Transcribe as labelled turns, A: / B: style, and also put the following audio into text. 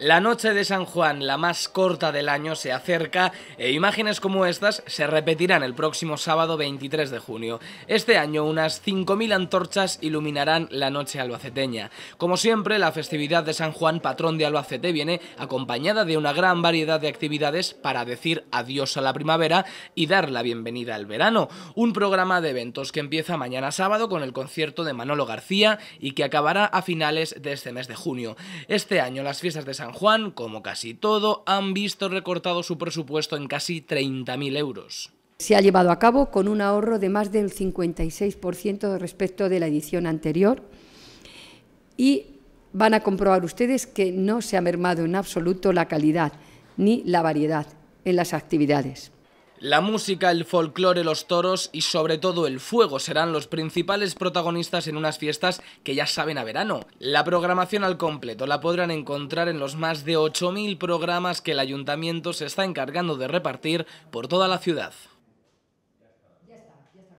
A: La noche de San Juan, la más corta del año, se acerca e imágenes como estas se repetirán el próximo sábado 23 de junio. Este año unas 5.000 antorchas iluminarán la noche albaceteña. Como siempre, la festividad de San Juan, patrón de Albacete, viene acompañada de una gran variedad de actividades para decir adiós a la primavera y dar la bienvenida al verano. Un programa de eventos que empieza mañana sábado con el concierto de Manolo García y que acabará a finales de este mes de junio. Este año las fiestas de San San Juan, como casi todo, han visto recortado su presupuesto en casi 30.000 euros.
B: Se ha llevado a cabo con un ahorro de más del 56% respecto de la edición anterior y van a comprobar ustedes que no se ha mermado en absoluto la calidad ni la variedad en las actividades.
A: La música, el folclore, los toros y sobre todo el fuego serán los principales protagonistas en unas fiestas que ya saben a verano. La programación al completo la podrán encontrar en los más de 8.000 programas que el ayuntamiento se está encargando de repartir por toda la ciudad.